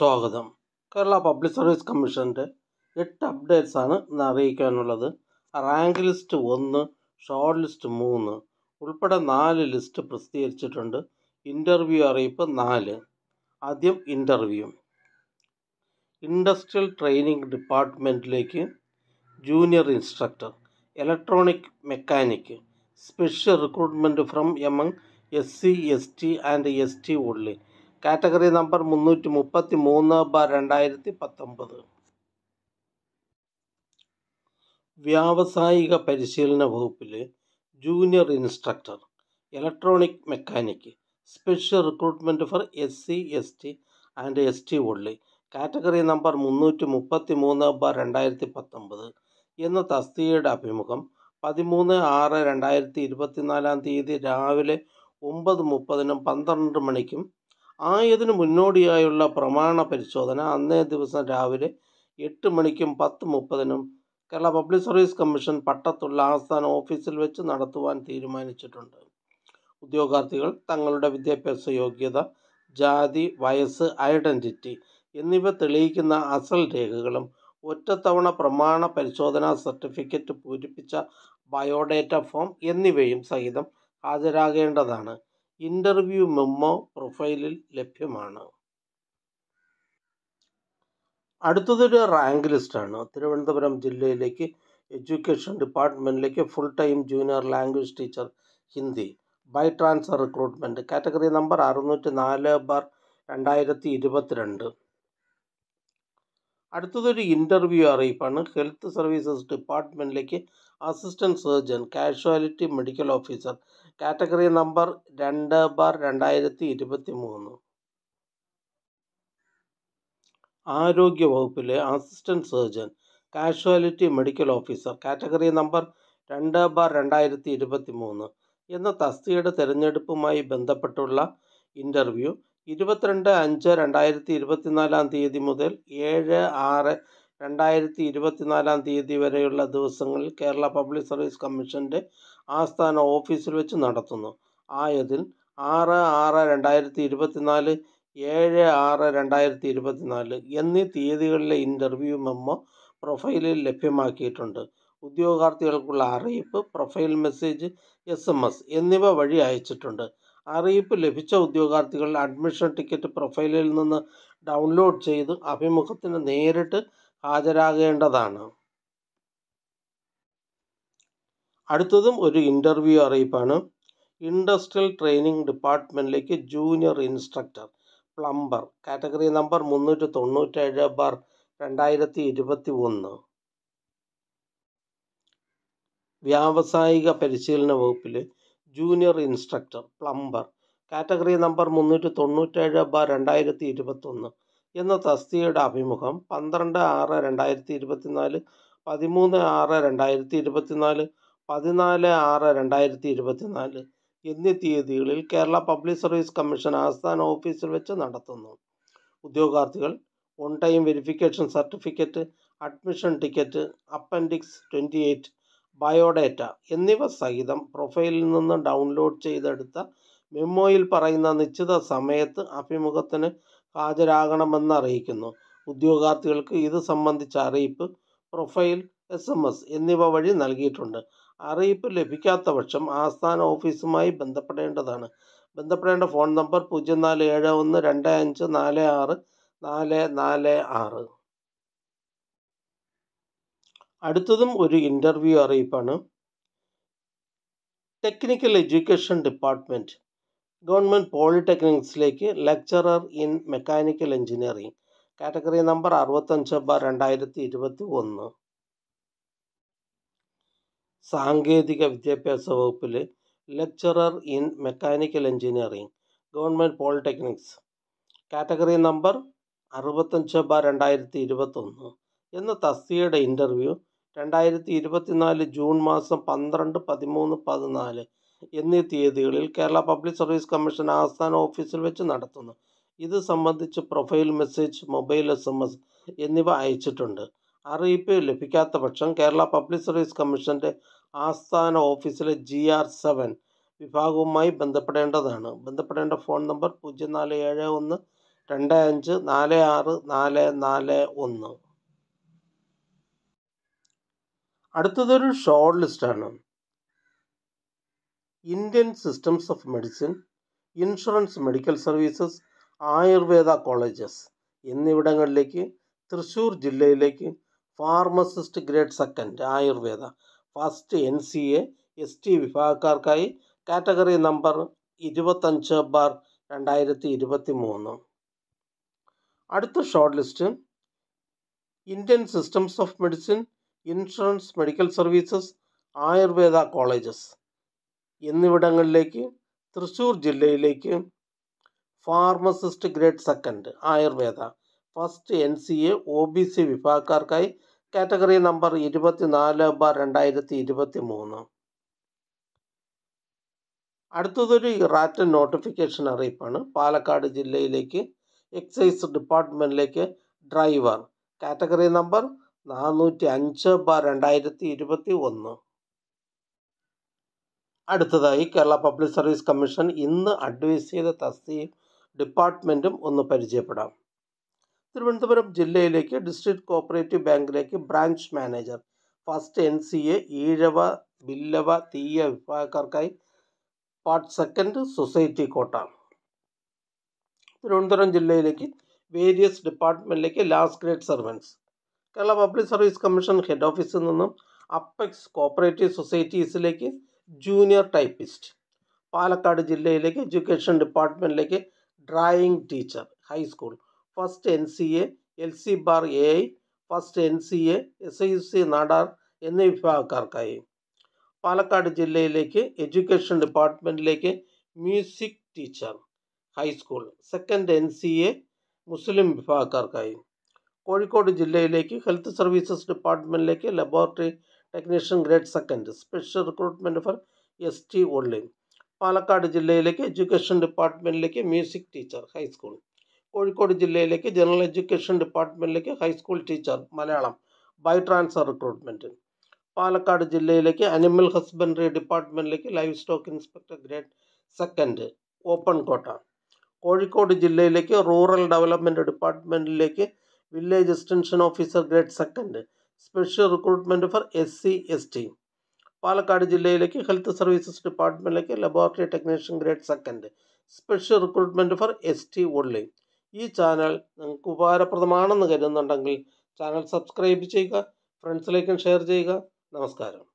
സ്വാഗതം Kerala public service കമ്മീഷൻ്റെ എട്ട് അപ്ഡേറ്റ്സ് ആണ് ഇന്ന് അറിയിക്കാനുള്ളത് റാങ്ക് ലിസ്റ്റ് ഒന്ന് ഷോർട്ട് ലിസ്റ്റ് മൂന്ന് ഉൾപ്പെടെ നാല് ലിസ്റ്റ് പ്രസിദ്ധീകരിച്ചിട്ടുണ്ട് ഇൻ്റർവ്യൂ അറിയിപ്പ് നാല് ആദ്യം ഇൻ്റർവ്യൂ ഇൻഡസ്ട്രിയൽ ട്രെയിനിങ് ഡിപ്പാർട്ട്മെൻറ്റിലേക്ക് junior instructor electronic mechanic special recruitment from among S C S T and S T ഉള്ളിൽ കാറ്റഗറി നമ്പർ മുന്നൂറ്റി മുപ്പത്തി മൂന്ന് ബ രണ്ടായിരത്തി പത്തൊമ്പത് വ്യാവസായിക പരിശീലന വകുപ്പിൽ junior instructor electronic mechanic special recruitment for S C S T and S T ഉള്ളി കാറ്റഗറി നമ്പർ മുന്നൂറ്റി മുപ്പത്തി മൂന്ന് ബ രണ്ടായിരത്തി പത്തൊമ്പത് എന്ന തസ്തികയുടെ അഭിമുഖം പതിമൂന്ന് ആറ് രണ്ടായിരത്തി ഇരുപത്തിനാലാം തീയതി രാവിലെ ഒമ്പത് മുപ്പതിനും പന്ത്രണ്ട് മണിക്കും ആയതിനു മുന്നോടിയായുള്ള പ്രമാണ പരിശോധന അന്നേ ദിവസം രാവിലെ എട്ട് മണിക്കും പത്ത് മുപ്പതിനും കേരള പബ്ലിക് സർവീസ് കമ്മീഷൻ പട്ടത്തുള്ള ആസ്ഥാന ഓഫീസിൽ വെച്ച് നടത്തുവാൻ തീരുമാനിച്ചിട്ടുണ്ട് ഉദ്യോഗാർത്ഥികൾ തങ്ങളുടെ വിദ്യാഭ്യാസ യോഗ്യത ജാതി വയസ്സ് ഐഡൻറ്റിറ്റി എന്നിവ തെളിയിക്കുന്ന അസൽ രേഖകളും ഒറ്റത്തവണ പ്രമാണ പരിശോധനാ സർട്ടിഫിക്കറ്റ് പൂരിപ്പിച്ച ബയോഡേറ്റ ഫോം എന്നിവയും സഹിതം ഹാജരാകേണ്ടതാണ് ഇൻ്റർവ്യൂ മെമ്മോ പ്രൊഫൈലിൽ ലഭ്യമാണ് അടുത്തതൊരു റാങ്ക് ലിസ്റ്റാണ് തിരുവനന്തപുരം ജില്ലയിലേക്ക് എഡ്യൂക്കേഷൻ ഡിപ്പാർട്ട്മെൻറ്റിലേക്ക് full time junior language teacher Hindi by transfer recruitment category number അറുന്നൂറ്റി നാല് ബാർ രണ്ടായിരത്തി ഇരുപത്തിരണ്ട് അടുത്തതൊരു ഇൻ്റർവ്യൂ അറിയിപ്പാണ് ഹെൽത്ത് സർവീസസ് ഡിപ്പാർട്ട്മെൻറ്റിലേക്ക് assistant surgeon casualty medical officer category number രണ്ട് ബാർ രണ്ടായിരത്തി ഇരുപത്തി മൂന്ന് ആരോഗ്യ വകുപ്പിലെ assistant surgeon casualty medical officer category number രണ്ട് ബാർ രണ്ടായിരത്തി ഇരുപത്തി മൂന്ന് എന്ന തസ്തിയുടെ തിരഞ്ഞെടുപ്പുമായി ബന്ധപ്പെട്ടുള്ള ഇൻ്റർവ്യൂ ഇരുപത്തിരണ്ട് അഞ്ച് രണ്ടായിരത്തി ഇരുപത്തിനാലാം തീയതി മുതൽ ഏഴ് ആറ് രണ്ടായിരത്തി ഇരുപത്തിനാലാം തീയതി വരെയുള്ള ദിവസങ്ങളിൽ കേരള പബ്ലിക് സർവീസ് കമ്മീഷൻ്റെ ആസ്ഥാന ഓഫീസിൽ വെച്ച് നടത്തുന്നു ആയതിൽ ആറ് ആറ് രണ്ടായിരത്തി ഇരുപത്തിനാല് ഏഴ് ആറ് രണ്ടായിരത്തി ഇരുപത്തിനാല് എന്നീ തീയതികളിലെ ഇൻ്റർവ്യൂ മെമ്മോ പ്രൊഫൈലിൽ ലഭ്യമാക്കിയിട്ടുണ്ട് ഉദ്യോഗാർത്ഥികൾക്കുള്ള അറിയിപ്പ് profile message S M S എന്നിവ വഴി അയച്ചിട്ടുണ്ട് അറിയിപ്പ് ലഭിച്ച ഉദ്യോഗാർത്ഥികൾ അഡ്മിഷൻ ടിക്കറ്റ് പ്രൊഫൈലിൽ നിന്ന് ഡൗൺലോഡ് ചെയ്ത് അഭിമുഖത്തിന് നേരിട്ട് ഹാജരാകേണ്ടതാണ് അടുത്തതും ഒരു ഇൻ്റർവ്യൂ അറിയിപ്പാണ് ഇൻഡസ്ട്രിയൽ ട്രെയിനിങ് ഡിപ്പാർട്ട്മെൻറ്റിലേക്ക് junior instructor plumber category number മുന്നൂറ്റി തൊണ്ണൂറ്റേഴ് ബാർ രണ്ടായിരത്തി ഇരുപത്തി ഒന്ന് വ്യാവസായിക പരിശീലന വകുപ്പിൽ junior instructor plumber category number മുന്നൂറ്റി തൊണ്ണൂറ്റേഴ് ബാർ രണ്ടായിരത്തി ഇരുപത്തൊന്ന് എന്ന തസ്തികയുടെ അഭിമുഖം പന്ത്രണ്ട് ആറ് രണ്ടായിരത്തി ഇരുപത്തിനാല് പതിമൂന്ന് ആറ് രണ്ടായിരത്തി ഇരുപത്തിനാല് പതിനാല് ആറ് രണ്ടായിരത്തി ഇരുപത്തിനാല് എന്നീ തീയതികളിൽ കേരള പബ്ലിക് സർവീസ് കമ്മീഷൻ ആസ്ഥാന ഓഫീസിൽ വെച്ച് നടത്തുന്നു ഉദ്യോഗാർത്ഥികൾ on time verification certificate admission ticket appendix twenty eight biodata എന്നിവ സഹിതം പ്രൊഫൈലിൽ നിന്ന് ഡൗൺലോഡ് ചെയ്തെടുത്ത മെമ്മോയിൽ പറയുന്ന നിശ്ചിത സമയത്ത് അഭിമുഖത്തിന് ഹാജരാകണമെന്ന് അറിയിക്കുന്നു ഉദ്യോഗാർത്ഥികൾക്ക് ഇത് സംബന്ധിച്ച അറിയിപ്പ് പ്രൊഫൈൽ എസ് എം എസ് എന്നിവ വഴി നൽകിയിട്ടുണ്ട് അറിയിപ്പ് ലഭിക്കാത്ത പക്ഷം ആസ്ഥാന ഓഫീസുമായി ബന്ധപ്പെടേണ്ടതാണ് ബന്ധപ്പെടേണ്ട ഫോൺ നമ്പർ പൂജ്യം നാല് ഏഴ് ഒന്ന് രണ്ട് അഞ്ച് നാല് ആറ് നാല് നാല് ആറ് അടുത്തതും ഒരു ഇൻ്റർവ്യൂ അറിയിപ്പാണ് ടെക്നിക്കൽ എഡ്യൂക്കേഷൻ ഡിപ്പാർട്ട്മെൻറ്റ് ഗവൺമെൻറ് പോളിടെക്നിക്സിലേക്ക് lecturer in mechanical engineering category number അറുപത്തഞ്ച് ബാർ രണ്ടായിരത്തി ഇരുപത്തി ഒന്ന് സാങ്കേതിക വിദ്യാഭ്യാസ വകുപ്പിൽ lecturer in mechanical engineering government polytechnics category number അറുപത്തഞ്ച് ബാർ രണ്ടായിരത്തി ഇരുപത്തൊന്ന് എന്ന തസ്തിയുടെ ഇൻ്റർവ്യൂ രണ്ടായിരത്തി ഇരുപത്തി നാല് ജൂൺ മാസം പന്ത്രണ്ട് പതിമൂന്ന് പതിനാല് എന്നീ തീയതികളിൽ കേരള പബ്ലിക് സർവീസ് കമ്മീഷൻ ആസ്ഥാന ഓഫീസിൽ വെച്ച് നടത്തുന്നു ഇത് സംബന്ധിച്ച് profile message mobile S M S എന്നിവ അയച്ചിട്ടുണ്ട് അറിയിപ്പ് ലഭിക്കാത്ത പക്ഷം കേരള പബ്ലിക് സർവീസ് കമ്മീഷൻ്റെ ആസ്ഥാന ഓഫീസിലെ ജി ആർ സെവൻ വിഭാഗവുമായി ബന്ധപ്പെടേണ്ടതാണ് ബന്ധപ്പെടേണ്ട ഫോൺ നമ്പർ പൂജ്യം നാല് ഏഴ് ഒന്ന് രണ്ട് അഞ്ച് നാല് ആറ് നാല് നാല് ഒന്ന് അടുത്തതൊരു ഷോർട്ട് ലിസ്റ്റാണ് Indian systems of medicine insurance medical services Ayurveda colleges എന്നിവിടങ്ങളിലേക്ക് തൃശ്ശൂർ ജില്ലയിലേക്ക് pharmacist grade second Ayurveda first N C A S T വിഭാഗക്കാർക്കായി കാറ്റഗറി നമ്പർ ഇരുപത്തഞ്ച് ബാർ രണ്ടായിരത്തി ഇരുപത്തി മൂന്ന് അടുത്ത short list Indian systems of medicine insurance medical services Ayurveda colleges എന്നിവിടങ്ങളിലേക്ക് തൃശ്ശൂർ ജില്ലയിലേക്ക് pharmacist grade second Ayurveda first N C A O B C വിഭാഗക്കാർക്കായി category number നാല് ബാർ രണ്ടായിരത്തി ഇരുപത്തി മൂന്ന് അടുത്തതൊരു റാറ്റൻ നോട്ടിഫിക്കേഷൻ അറിയിപ്പാണ് പാലക്കാട് ജില്ലയിലേക്ക് എക്സൈസ് ഡിപ്പാർട്ട്മെൻറ്റിലേക്ക് ഡ്രൈവർ കാറ്റഗറി നമ്പർ നാനൂറ്റി അഞ്ച് ബാർ രണ്ടായിരത്തി ഇരുപത്തി ഒന്ന് അടുത്തതായി കേരള പബ്ലിക് സർവീസ് കമ്മീഷൻ ഇന്ന് അഡ്വൈസ് ചെയ്ത തസ്തിയും ഡിപ്പാർട്ട്മെൻറ്റും ഒന്ന് പരിചയപ്പെടാം തിരുവനന്തപുരം ജില്ലയിലേക്ക് ഡിസ്ട്രിക്ട് കോപ്പറേറ്റീവ് ബാങ്കിലേക്ക് branch manager first N C A Ezhava Billava Thiyya വിഭാഗക്കാർക്കായി part second society quota Thiruvananthapuram ജില്ലയിലേക്ക് വേരിയസ് ഡിപ്പാർട്ട്മെൻറ്റിലേക്ക് last grade servants Kerala public service commission head ഓഫീസിൽ നിന്നും അപ്പെക്സ് കോപ്പറേറ്റീവ് സൊസൈറ്റീസിലേക്ക് जूनियर टाइपिस्ट पाल जिले education department drawing teacher high school first N C L C bar A first N C S UC Nadar विभाग पाल जिले education department music teacher high school C A Muslim विभाग कोड जिले health service department laboratory technician grade second special recruitment for S T online Palakkad ജില്ലയിലേക്ക് education ഡിപ്പാർട്ട്മെൻറ്റിലേക്ക് music teacher high school Kozhikode ജില്ലയിലേക്ക് general education ഡിപ്പാർട്ട്മെൻറ്റിലേക്ക് high school teacher Malayalam by transfer recruitment Palakkad ജില്ലയിലേക്ക് animal husbandry ഡിപ്പാർട്ട്മെൻറ്റിലേക്ക് livestock inspector grade second open quota Kozhikode ജില്ലയിലേക്ക് rural development ഡിപ്പാർട്ട്മെൻറ്റിലേക്ക് village extension officer grade second special recruitment for S C S T Palakkad ജില്ലയിലേക്ക് health services ഡിപ്പാർട്ട്മെൻറ്റിലേക്ക് laboratory technician grade second special recruitment for S T only ഈ channel നിങ്ങൾക്ക് ഉപകാരപ്രദമാണെന്ന് കരുതുന്നുണ്ടെങ്കിൽ channel subscribe ചെയ്യുക ഫ്രണ്ട്സിലേക്കും share ചെയ്യുക നമസ്കാരം